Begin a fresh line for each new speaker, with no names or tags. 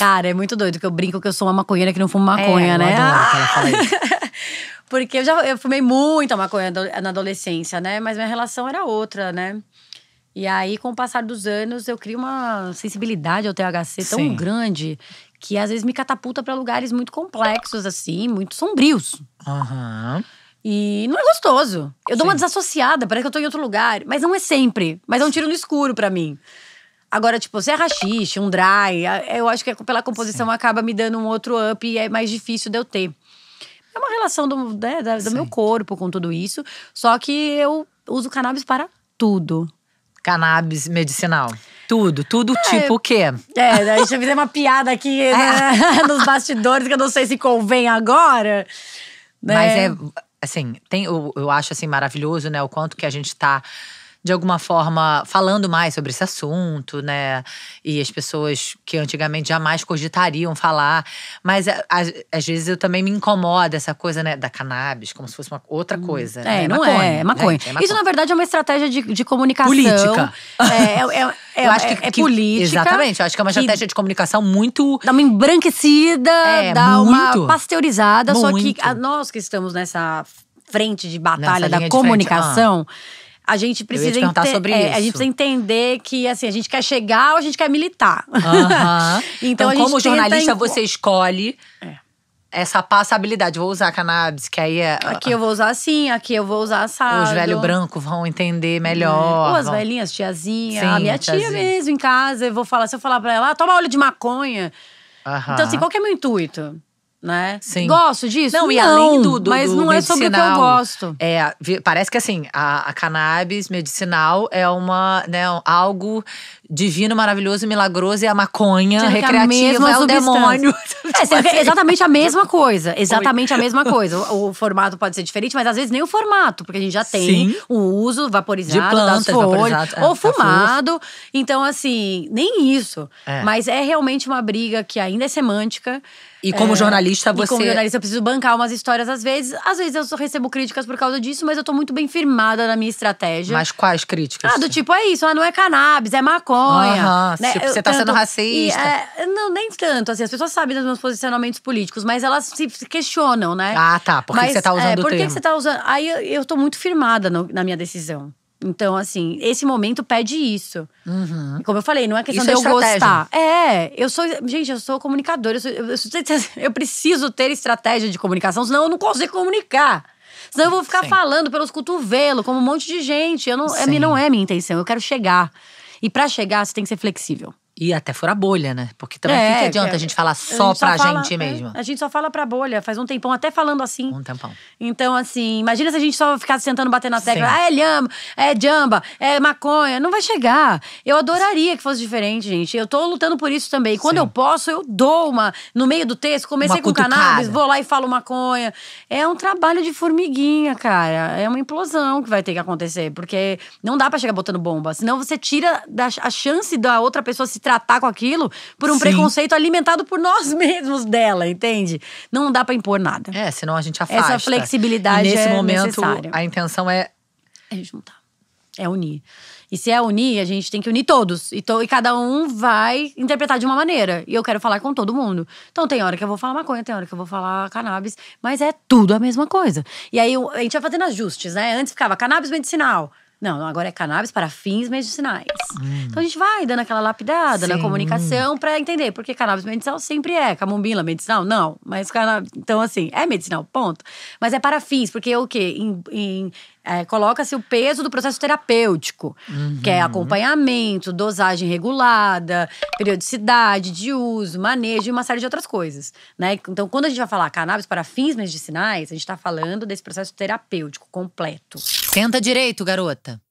Cara, é muito doido, que eu brinco que eu sou uma maconheira que não fumo é, maconha, é, né? Adoro ah! Porque eu já eu fumei muita maconha na adolescência, né? Mas minha relação era outra, né? E aí, com o passar dos anos, eu crio uma sensibilidade ao THC tão Sim. grande que às vezes me catapulta para lugares muito complexos, assim, muito sombrios. Aham. Uhum. E não é gostoso. Eu Sim. dou uma desassociada, parece que eu tô em outro lugar. Mas não é sempre. Mas é um tiro no escuro para mim. Agora, tipo, se é rachixe, um dry, eu acho que é, pela composição Sim. acaba me dando um outro up e é mais difícil de eu ter. É uma relação do, né, do meu corpo com tudo isso, só que eu uso cannabis para tudo cannabis medicinal. Tudo, tudo é, tipo o quê? É, a gente fez uma piada aqui é. né, nos bastidores que eu não sei se convém agora. Né? Mas é, assim, tem, eu, eu acho assim maravilhoso, né, o quanto que a gente tá de alguma forma, falando mais sobre esse assunto, né? E as pessoas que antigamente jamais cogitariam falar. Mas é, às vezes eu também me incomoda essa coisa, né, da cannabis, como se fosse uma outra hum. coisa. É, né? não é, maconha, é, é maconha. Né? é maconha. Isso, na verdade, é uma estratégia de, de comunicação. Política. É, é, é eu acho que, é, que, política. Exatamente, eu acho que é uma estratégia de comunicação muito. Dá uma embranquecida, é, dá muito, uma pasteurizada, muito. só que a, ah, nós que estamos nessa frente de batalha da ah. comunicação. Ah a gente precisa entender. sobre é, isso. A gente precisa entender que assim, a gente quer chegar ou a gente quer militar. Uh -huh. então, então como jornalista, você escolhe. É. Essa passabilidade, vou usar cannabis, que aí é. Aqui eu vou usar assim, aqui eu vou usar assado. Os velho branco vão entender né? melhor. Ou as vão... velhinhas, tiazinha, Sim, a minha tiazinha. tia mesmo em casa. Eu vou falar, se eu falar pra ela, ah, toma óleo de maconha. Uh -huh. Então, assim, qual que é meu intuito? né? Sim. Gosto disso? Não, não, e além do, do Mas do não é sobre o que eu gosto. É, parece que assim, a, a cannabis medicinal é uma, né, algo divino, maravilhoso, milagroso e a maconha Sendo recreativa a é o demônio. É, é, exatamente a mesma coisa, exatamente Oi. a mesma coisa. O, o, formato pode ser diferente, mas às vezes nem o formato, porque a gente já tem Sim. o uso vaporizado De plantas, das folhas, é, ou tá fumado. Então assim, nem isso. É. Mas é realmente uma briga que ainda é semântica. E como é, jornalista jornalista, você. E como jornalista, eu preciso bancar umas histórias às vezes. Às vezes eu recebo críticas por causa disso, mas eu tô muito bem firmada na minha estratégia. Mas quais críticas? Ah, do tipo, é isso, ah, não é cannabis, é maconha. Aham, né? tipo, você tá tanto, sendo racista. E, é, não, nem tanto. Assim, as pessoas sabem dos meus posicionamentos políticos, mas elas se questionam, né? Ah, tá. Por que, mas, que você tá usando é, o termo? Por que você tá usando? Aí eu, eu tô muito firmada no, na minha decisão. Então, assim, esse momento pede isso. Uhum. Como eu falei, não é questão isso de é eu gostar. É, eu sou. Gente, eu sou comunicadora. Eu, sou, eu, eu, preciso ter estratégia de comunicação, senão eu não consigo comunicar. Senão eu vou ficar Sim. falando pelos cotovelos, como um monte de gente. Eu não, é, não é minha intenção. Eu quero chegar. E para chegar, você tem que ser flexível. E até fora a bolha, né? Porque também é, que, que é, adianta é, a gente falar só a gente pra gente é, mesmo? A gente só fala pra bolha, faz um tempão até falando assim. Um tempão. Então, assim, imagina se a gente só ficasse sentando batendo na tecla. Ah, é lhama, é jamba, é maconha. Não vai chegar. Eu adoraria que fosse diferente, gente. Eu tô lutando por isso também. E quando Sim. eu posso, eu dou uma. No meio do texto, comecei com cannabis, vou lá e falo maconha. É um trabalho de formiguinha, cara. É uma implosão que vai ter que acontecer. Porque não dá para chegar botando bomba. Senão você tira a chance da outra pessoa se tratar com aquilo por um Sim. preconceito alimentado por nós mesmos dela, entende? Não dá para impor nada. É, senão a gente afasta. Essa flexibilidade e nesse é momento, a intenção é… É juntar. É unir. E se é unir, a gente tem que unir todos. E, to, e cada um vai interpretar de uma maneira. E eu quero falar com todo mundo. Então tem hora que eu vou falar maconha, tem hora que eu vou falar cannabis, mas é tudo a mesma coisa. E aí a gente vai fazendo ajustes, né? Antes ficava cannabis medicinal. Não, agora é cannabis para fins medicinais. Hum. Então a gente vai dando aquela lapidada Sim. na comunicação para entender, porque cannabis medicinal sempre é. Camomila medicinal? Não. Mas cannabis. Então, assim, é medicinal, ponto. Mas é para fins, porque o quê? Em, em é, Coloca-se o peso do processo terapêutico, uhum. que é uhum. acompanhamento, dosagem regulada, periodicidade de uso, manejo e uma série de outras coisas. Né? Então, quando a gente vai falar cannabis para fins medicinais, a gente está falando desse processo terapêutico completo. Senta direito, garota.